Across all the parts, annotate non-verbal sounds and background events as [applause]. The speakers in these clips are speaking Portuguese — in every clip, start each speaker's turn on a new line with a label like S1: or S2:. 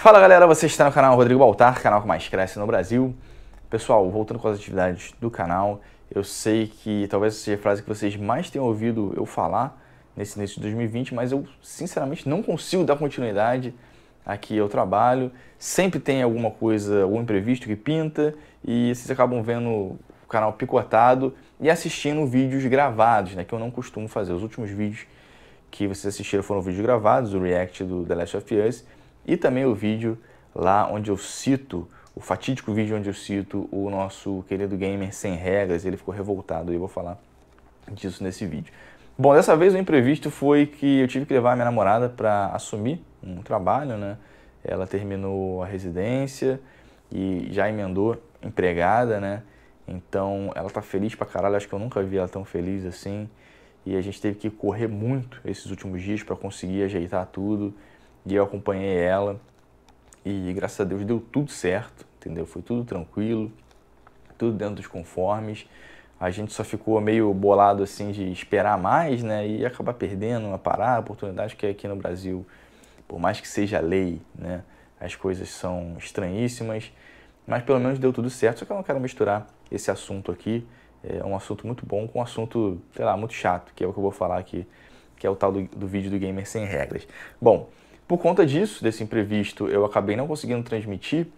S1: Fala galera, você está no canal Rodrigo Baltar, canal que mais cresce no Brasil. Pessoal, voltando com as atividades do canal, eu sei que talvez seja a frase que vocês mais tenham ouvido eu falar nesse início de 2020, mas eu sinceramente não consigo dar continuidade aqui ao trabalho. Sempre tem alguma coisa, algum imprevisto que pinta e vocês acabam vendo o canal picotado e assistindo vídeos gravados, né, que eu não costumo fazer. Os últimos vídeos que vocês assistiram foram vídeos gravados, o react do The Last of Us, e também o vídeo lá onde eu cito, o fatídico vídeo onde eu cito o nosso querido gamer sem regras, ele ficou revoltado e eu vou falar disso nesse vídeo. Bom, dessa vez o imprevisto foi que eu tive que levar a minha namorada para assumir um trabalho, né? Ela terminou a residência e já emendou empregada, né? Então ela tá feliz pra caralho, acho que eu nunca vi ela tão feliz assim. E a gente teve que correr muito esses últimos dias para conseguir ajeitar tudo. E eu acompanhei ela e graças a Deus deu tudo certo, entendeu? Foi tudo tranquilo, tudo dentro dos conformes. A gente só ficou meio bolado assim de esperar mais, né? E acabar perdendo, a parar, a oportunidade que aqui no Brasil, por mais que seja lei, né? As coisas são estranhíssimas, mas pelo menos deu tudo certo. Só que eu não quero misturar esse assunto aqui, é um assunto muito bom com um assunto, sei lá, muito chato, que é o que eu vou falar aqui, que é o tal do, do vídeo do Gamer Sem Regras. Bom, por conta disso, desse imprevisto, eu acabei não conseguindo transmitir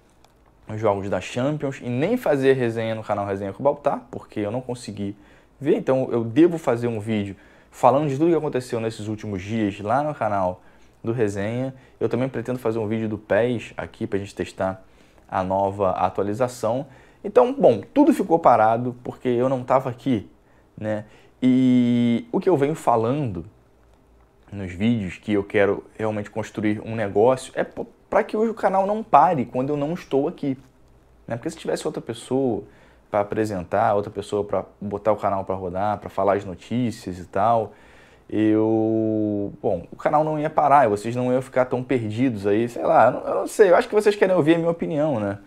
S1: os jogos da Champions e nem fazer resenha no canal Resenha com Baltar, porque eu não consegui ver. Então eu devo fazer um vídeo falando de tudo que aconteceu nesses últimos dias lá no canal do Resenha. Eu também pretendo fazer um vídeo do PES aqui para a gente testar a nova atualização. Então, bom, tudo ficou parado porque eu não estava aqui, né? E o que eu venho falando nos vídeos que eu quero realmente construir um negócio é para que hoje o canal não pare quando eu não estou aqui. Né? Porque se tivesse outra pessoa para apresentar, outra pessoa para botar o canal para rodar, para falar as notícias e tal, eu. Bom, o canal não ia parar, vocês não iam ficar tão perdidos aí, sei lá, eu não, eu não sei, eu acho que vocês querem ouvir a minha opinião, né?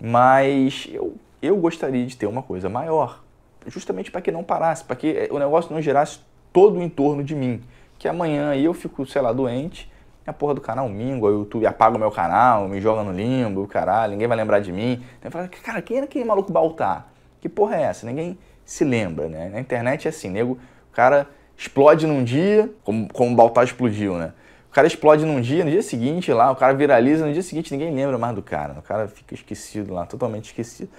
S1: Mas eu, eu gostaria de ter uma coisa maior, justamente para que não parasse, para que eh, o negócio não girasse todo em torno de mim que amanhã aí eu fico, sei lá, doente, a porra do canal mingo, o YouTube apaga o meu canal, me joga no limbo, caralho, ninguém vai lembrar de mim. Então fala, cara, quem era aquele maluco Baltar? Que porra é essa? Ninguém se lembra, né? Na internet é assim, nego, o cara explode num dia, como, como o Baltar explodiu, né? O cara explode num dia, no dia seguinte lá, o cara viraliza, no dia seguinte ninguém lembra mais do cara, né? o cara fica esquecido lá, totalmente esquecido.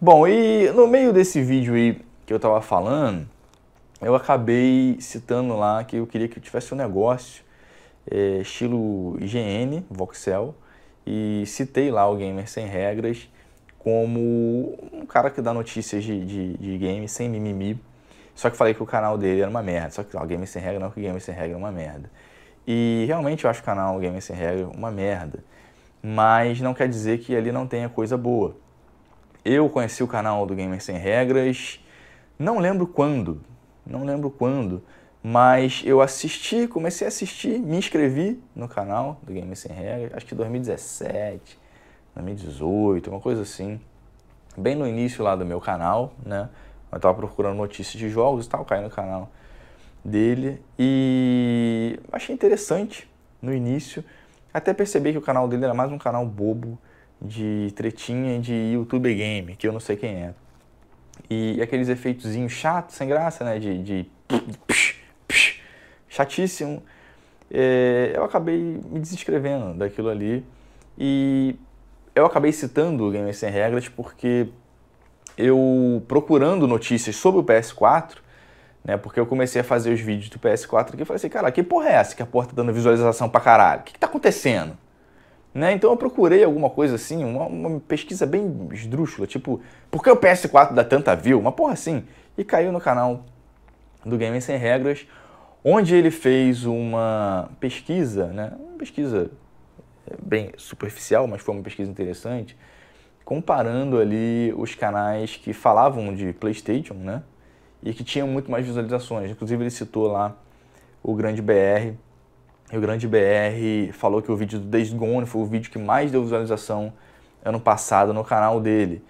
S1: Bom, e no meio desse vídeo aí que eu tava falando, eu acabei citando lá que eu queria que eu tivesse um negócio é, estilo IGN, Voxel, e citei lá o Gamer Sem Regras como um cara que dá notícias de, de, de game sem mimimi. Só que falei que o canal dele era uma merda. Só que o Gamer Sem regras não, que o Gamer Sem regras é uma merda. E realmente eu acho o canal Gamer Sem regras uma merda. Mas não quer dizer que ali não tenha coisa boa. Eu conheci o canal do Gamer Sem Regras, não lembro quando, não lembro quando, mas eu assisti, comecei a assistir, me inscrevi no canal do Game Sem Regras, acho que 2017, 2018, uma coisa assim. Bem no início lá do meu canal, né? Eu tava procurando notícias de jogos e tal, caí no canal dele e achei interessante no início. Até percebi que o canal dele era mais um canal bobo de tretinha de YouTube Game, que eu não sei quem é. E aqueles efeitozinhos chatos, sem graça, né? De, de chatíssimo. É, eu acabei me desinscrevendo daquilo ali. E eu acabei citando o Game Sem Regras porque eu procurando notícias sobre o PS4, né? Porque eu comecei a fazer os vídeos do PS4 aqui e falei assim, cara, que porra é essa que a porta tá dando visualização pra caralho? O que, que tá acontecendo? Né? Então eu procurei alguma coisa assim, uma, uma, pesquisa bem esdrúxula, tipo, por que o PS4 dá tanta view? Uma porra assim. E caiu no canal do Game Sem Regras, onde ele fez uma pesquisa, né? Uma pesquisa é, bem superficial, mas foi uma pesquisa interessante, comparando ali os canais que falavam de PlayStation, né? E que tinham muito mais visualizações. Inclusive ele citou lá o Grande BR, Rio Grande BR falou que o vídeo do Days Gone foi o vídeo que mais deu visualização ano passado no canal dele.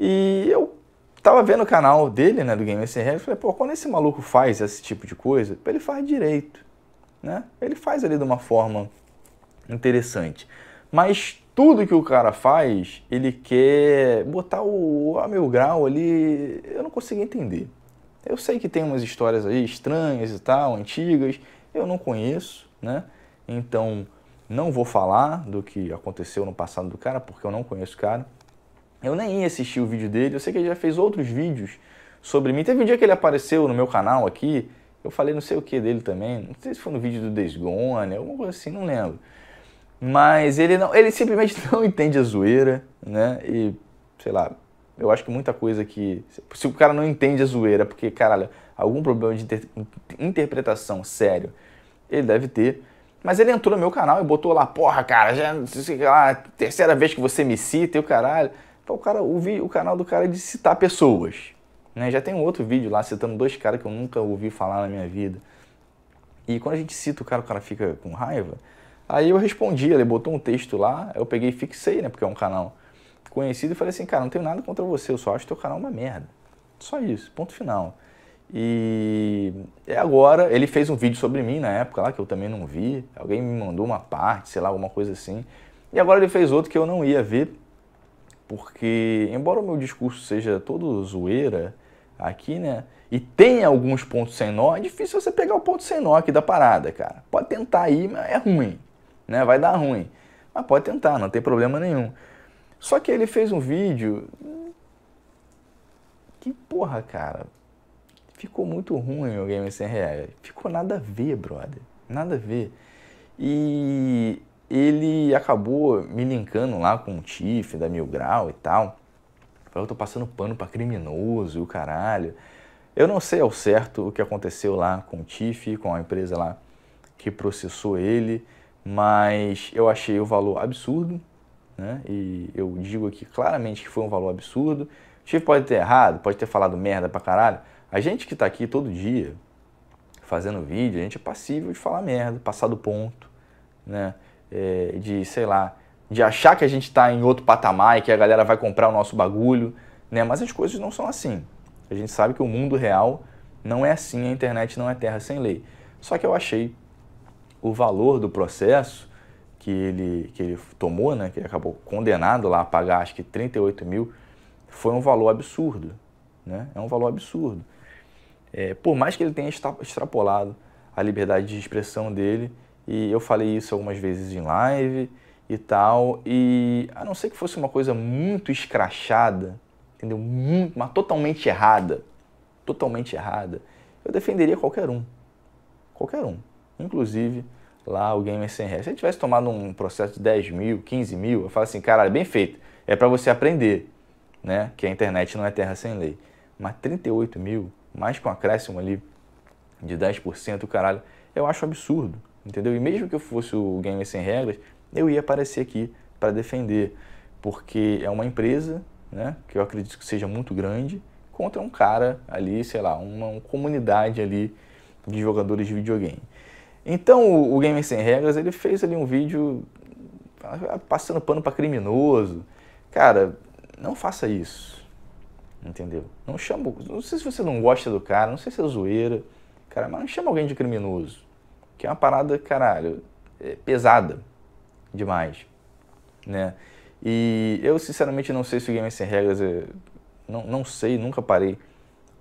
S1: E eu tava vendo o canal dele, né, do Game SR, e falei, pô, quando esse maluco faz esse tipo de coisa, ele faz direito, né? Ele faz ali de uma forma interessante. Mas tudo que o cara faz, ele quer botar o a meu grau ali, eu não consigo entender. Eu sei que tem umas histórias aí estranhas e tal, antigas, eu não conheço, né? Então, não vou falar do que aconteceu no passado do cara, porque eu não conheço o cara. Eu nem ia assistir o vídeo dele, eu sei que ele já fez outros vídeos sobre mim. Teve um dia que ele apareceu no meu canal aqui, eu falei não sei o que dele também, não sei se foi no vídeo do Desgone, alguma coisa assim, não lembro. Mas ele não, ele simplesmente [laughs] não entende a zoeira, né? E sei lá, eu acho que muita coisa que se o cara não entende a zoeira, porque caralho, algum problema de inter interpretação sério ele deve ter. Mas ele entrou no meu canal e botou lá, porra, cara, já sei lá, terceira vez que você me cita e o caralho. Então o cara, o, o canal do cara é de citar pessoas. Né? Já tem um outro vídeo lá citando dois caras que eu nunca ouvi falar na minha vida. E quando a gente cita o cara, o cara fica com raiva. Aí eu respondi, ele botou um texto lá, eu peguei e fixei, né? Porque é um canal conhecido e falei assim, cara, não tenho nada contra você, eu só acho teu canal uma merda. Só isso, ponto final. E agora ele fez um vídeo sobre mim na época lá que eu também não vi. Alguém me mandou uma parte, sei lá, alguma coisa assim. E agora ele fez outro que eu não ia ver, porque embora o meu discurso seja todo zoeira aqui, né? E tem alguns pontos sem nó, é difícil você pegar o ponto sem nó aqui da parada, cara. Pode tentar aí, mas é ruim, né? Vai dar ruim. Mas pode tentar, não tem problema nenhum. Só que ele fez um vídeo que porra, cara, ficou muito ruim o game 100 reais. Ficou nada a ver, brother. Nada a ver. E ele acabou me linkando lá com o Tiff da Mil Grau e tal. Falou, eu tô passando pano pra criminoso e o caralho. Eu não sei ao certo o que aconteceu lá com o Tiff, com a empresa lá que processou ele, mas eu achei o valor absurdo, né? E eu digo aqui claramente que foi um valor absurdo. O Tiff pode ter errado, pode ter falado merda pra caralho, a gente que está aqui todo dia fazendo vídeo, a gente é passível de falar merda, passar do ponto, né? É, de, sei lá, de achar que a gente está em outro patamar e que a galera vai comprar o nosso bagulho, né? Mas as coisas não são assim. A gente sabe que o mundo real não é assim, a internet não é terra sem lei. Só que eu achei o valor do processo que ele, que ele tomou, né, que ele acabou condenado lá a pagar acho que 38 mil, foi um valor absurdo. Né? É um valor absurdo. É, por mais que ele tenha extrapolado a liberdade de expressão dele, e eu falei isso algumas vezes em live e tal, e a não ser que fosse uma coisa muito escrachada, entendeu? Muito, mas totalmente errada, totalmente errada, eu defenderia qualquer um, qualquer um, inclusive lá o Gamer Sem Ré. Se ele tivesse tomado um processo de 10 mil, 15 mil, eu falo assim, caralho, é bem feito, é para você aprender, né, que a internet não é terra sem lei. Mas 38 mil, mais com acréscimo ali de 10%, caralho, eu acho absurdo, entendeu? E mesmo que eu fosse o gamer sem regras, eu ia aparecer aqui para defender, porque é uma empresa, né, que eu acredito que seja muito grande, contra um cara ali, sei lá, uma, uma comunidade ali de jogadores de videogame. Então, o, o Gamer Sem Regras, ele fez ali um vídeo ah, passando pano para criminoso. Cara, não faça isso. Entendeu? Não chama. Não sei se você não gosta do cara, não sei se é zoeira, cara, mas não chama alguém de criminoso. Que é uma parada, caralho, é pesada demais. Né? E eu sinceramente não sei se o Game é Sem Regras é... não, não sei, nunca parei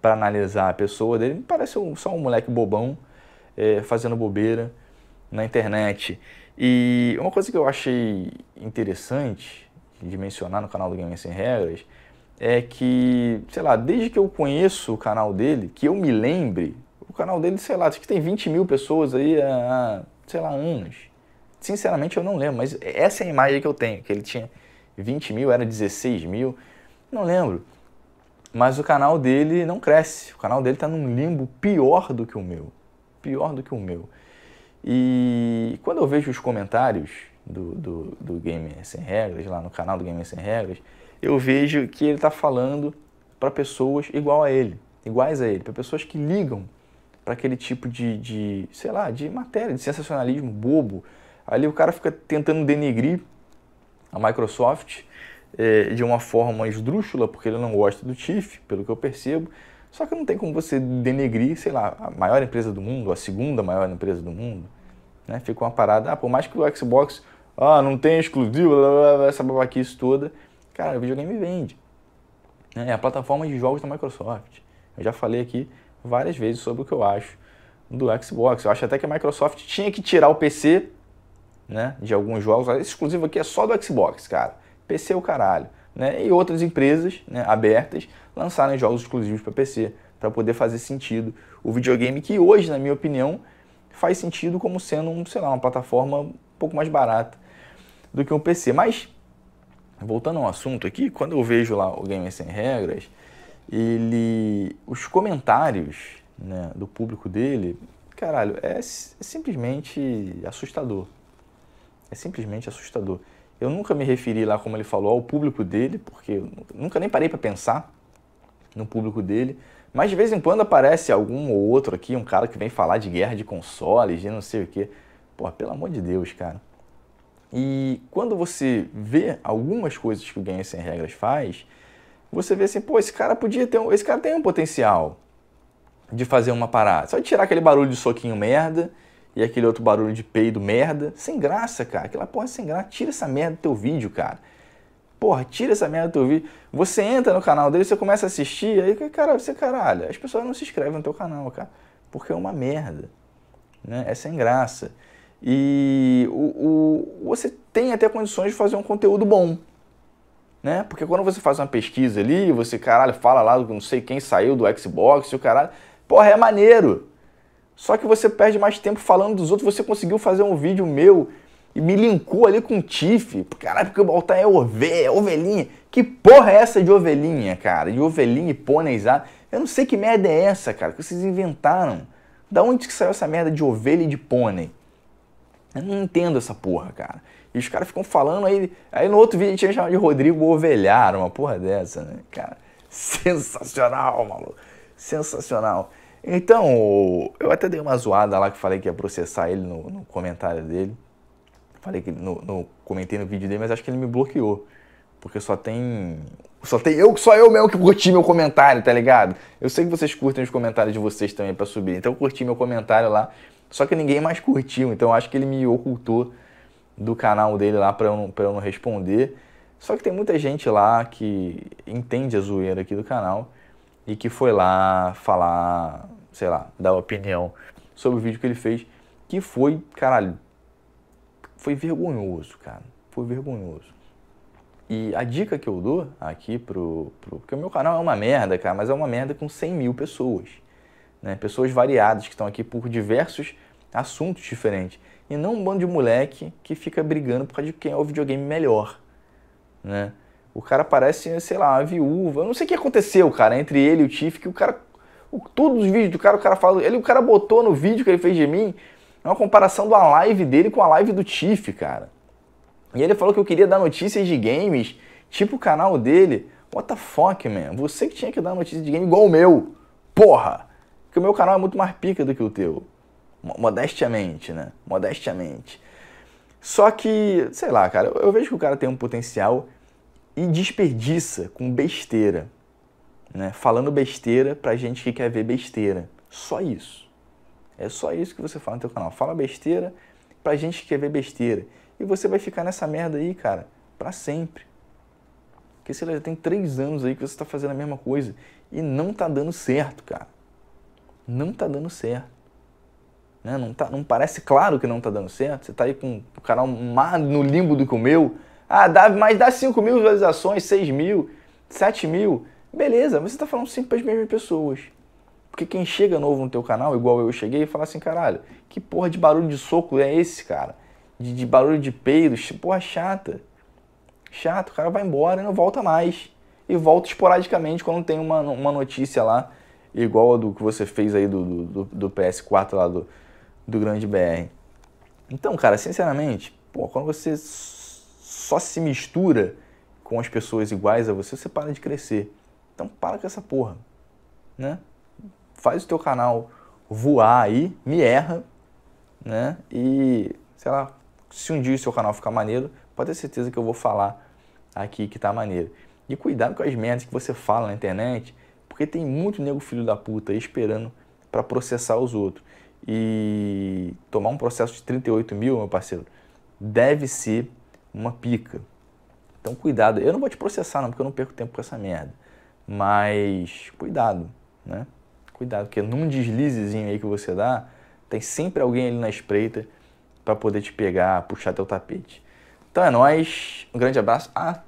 S1: para analisar a pessoa dele. Me parece um, só um moleque bobão é, fazendo bobeira na internet. E uma coisa que eu achei interessante de mencionar no canal do Game Sem Regras é que, sei lá, desde que eu conheço o canal dele, que eu me lembre, o canal dele, sei lá, acho que tem 20 mil pessoas aí há, sei lá, anos. Sinceramente eu não lembro, mas essa é a imagem que eu tenho, que ele tinha 20 mil, era 16 mil, não lembro. Mas o canal dele não cresce, o canal dele está num limbo pior do que o meu, pior do que o meu. E quando eu vejo os comentários do, do, do Gamer Sem Regras, lá no canal do Gamer Sem Regras, eu vejo que ele está falando para pessoas igual a ele, iguais a ele, para pessoas que ligam para aquele tipo de, de, sei lá, de matéria, de sensacionalismo bobo. Ali o cara fica tentando denegrir a Microsoft é, de uma forma esdrúxula, porque ele não gosta do Tiff, pelo que eu percebo. Só que não tem como você denegrir, sei lá, a maior empresa do mundo, a segunda maior empresa do mundo. Né? Fica uma parada, ah, por mais que o Xbox ah, não tem exclusivo, blá, blá, blá, essa babaquice toda, Cara, o videogame vende. Né? É a plataforma de jogos da Microsoft. Eu já falei aqui várias vezes sobre o que eu acho do Xbox. Eu acho até que a Microsoft tinha que tirar o PC né, de alguns jogos. Esse exclusivo aqui é só do Xbox, cara. PC é o caralho. Né? E outras empresas né, abertas lançaram jogos exclusivos para PC para poder fazer sentido o videogame que hoje, na minha opinião, faz sentido como sendo um, sei lá, uma plataforma um pouco mais barata do que um PC. Mas voltando ao assunto aqui, quando eu vejo lá o Gamer Sem Regras, ele. Os comentários né, do público dele, caralho, é, é simplesmente assustador. É simplesmente assustador. Eu nunca me referi lá, como ele falou, ao público dele, porque eu nunca nem parei para pensar no público dele. Mas de vez em quando aparece algum ou outro aqui, um cara que vem falar de guerra de consoles, de não sei o quê. Pô, pelo amor de Deus, cara. E quando você vê algumas coisas que o Ganha Sem Regras faz, você vê assim, pô, esse cara podia ter um, esse cara tem um potencial de fazer uma parada. Só tirar aquele barulho de soquinho merda e aquele outro barulho de peido merda, sem graça, cara. Aquela porra é sem graça, tira essa merda do teu vídeo, cara. Porra, tira essa merda do teu vídeo. Você entra no canal dele, você começa a assistir, aí, cara, você caralho, as pessoas não se inscrevem no teu canal, cara, porque é uma merda, né? É sem graça. E o, o, você tem até condições de fazer um conteúdo bom. Né? Porque quando você faz uma pesquisa ali, você, caralho, fala lá, não sei quem saiu do Xbox, o caralho. Porra, é maneiro. Só que você perde mais tempo falando dos outros. Você conseguiu fazer um vídeo meu e me linkou ali com o Tiff. Caralho, porque o Baltar tá é ovelha, é ovelhinha. Que porra é essa de ovelhinha, cara? De ovelhinha e pôneis. Ah? Eu não sei que merda é essa, cara, que vocês inventaram. Da onde que saiu essa merda de ovelha e de pônei? Eu não entendo essa porra, cara. E os caras ficam falando aí. Aí no outro vídeo a gente chama de Rodrigo Ovelhar, uma porra dessa, né, cara? Sensacional, maluco. Sensacional. Então, eu até dei uma zoada lá que falei que ia processar ele no, no comentário dele. Falei que no, no, comentei no vídeo dele, mas acho que ele me bloqueou. Porque só tem. Só tem eu, só eu mesmo que curti meu comentário, tá ligado? Eu sei que vocês curtem os comentários de vocês também para subir. Então eu curti meu comentário lá. Só que ninguém mais curtiu. Então eu acho que ele me ocultou do canal dele lá pra eu, pra eu não responder. Só que tem muita gente lá que entende a zoeira aqui do canal e que foi lá falar, sei lá, dar opinião sobre o vídeo que ele fez. Que foi, caralho, foi vergonhoso, cara. Foi vergonhoso. E a dica que eu dou aqui pro, pro. Porque o meu canal é uma merda, cara, mas é uma merda com 100 mil pessoas. Né? Pessoas variadas que estão aqui por diversos assuntos diferentes. E não um bando de moleque que fica brigando por causa de quem é o videogame melhor. Né? O cara parece, sei lá, uma viúva. Eu não sei o que aconteceu, cara, entre ele e o Tiff, que o cara. O, todos os vídeos do cara, o cara fala. Ele, o cara botou no vídeo que ele fez de mim é uma comparação da live dele com a live do Tiff, cara. E ele falou que eu queria dar notícias de games, tipo o canal dele. What the fuck, man? Você que tinha que dar notícias de game igual o meu. Porra! Porque o meu canal é muito mais pica do que o teu. Modestiamente, né? Modestiamente. Só que, sei lá, cara, eu vejo que o cara tem um potencial e desperdiça com besteira. Né? Falando besteira pra gente que quer ver besteira. Só isso. É só isso que você fala no teu canal. Fala besteira pra gente que quer ver besteira. E você vai ficar nessa merda aí, cara, para sempre. Porque sei lá, já tem três anos aí que você está fazendo a mesma coisa e não tá dando certo, cara. Não tá dando certo. Né? Não, tá, não parece claro que não tá dando certo. Você tá aí com o canal mais no limbo do que o meu. Ah, dá, mas dá 5 mil visualizações, 6 mil, 7 mil. Beleza, mas você tá falando sempre para as mesmas pessoas. Porque quem chega novo no teu canal, igual eu cheguei, fala assim, caralho, que porra de barulho de soco é esse, cara? de, de barulho de peidos, tipo, porra chata. Chato, o cara vai embora e não volta mais. E volta esporadicamente quando tem uma, uma notícia lá, igual a do que você fez aí do, do, do PS4 lá do, do Grande BR. Então, cara, sinceramente, pô, quando você só se mistura com as pessoas iguais a você, você para de crescer. Então para com essa porra, né? Faz o teu canal voar aí, me erra, né? E, sei lá, se um dia o seu canal ficar maneiro, pode ter certeza que eu vou falar aqui que tá maneiro. E cuidado com as merdas que você fala na internet, porque tem muito nego filho da puta aí esperando para processar os outros. E tomar um processo de 38 mil, meu parceiro, deve ser uma pica. Então cuidado. Eu não vou te processar não, porque eu não perco tempo com essa merda. Mas cuidado, né? Cuidado, porque num deslizezinho aí que você dá, tem sempre alguém ali na espreita para poder te pegar, puxar teu tapete. Então é nóis, um grande abraço. Ah.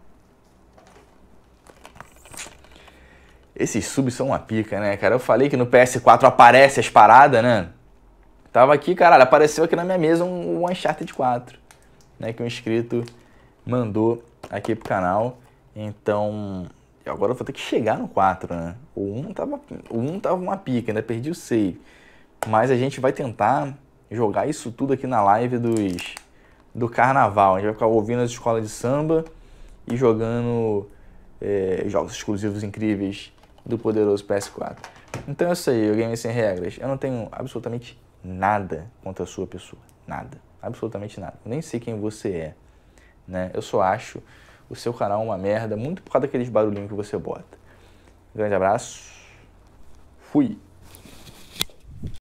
S1: Esses subs são uma pica, né, cara? Eu falei que no PS4 aparece as paradas, né? Tava aqui, caralho, apareceu aqui na minha mesa um, um Uncharted 4, né? Que um inscrito mandou aqui pro canal. Então, agora eu vou ter que chegar no 4, né? O 1 tava, o 1 tava uma pica, ainda perdi o save. Mas a gente vai tentar jogar isso tudo aqui na live dos, do carnaval. A gente vai ficar ouvindo as escolas de samba e jogando é, jogos exclusivos incríveis do poderoso PS4. Então é isso aí, o Game Sem Regras. Eu não tenho absolutamente nada contra a sua pessoa. Nada. Absolutamente nada. Nem sei quem você é. Né? Eu só acho o seu canal uma merda, muito por causa daqueles barulhinhos que você bota. grande abraço. Fui.